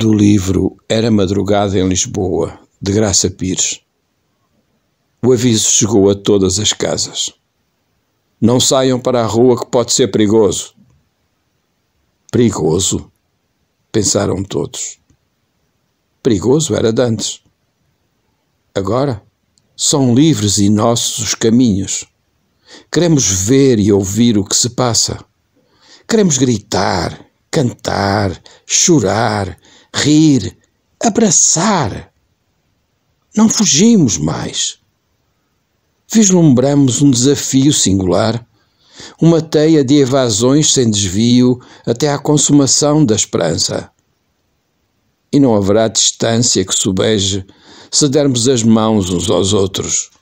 do livro Era Madrugada em Lisboa, de Graça Pires. O aviso chegou a todas as casas. Não saiam para a rua que pode ser perigoso. Perigoso? Pensaram todos. Perigoso era dantes. antes. Agora são livres e nossos os caminhos. Queremos ver e ouvir o que se passa. Queremos gritar, cantar, chorar, rir, abraçar. Não fugimos mais. Vislumbramos um desafio singular, uma teia de evasões sem desvio até à consumação da esperança. E não haverá distância que sobeje se dermos as mãos uns aos outros.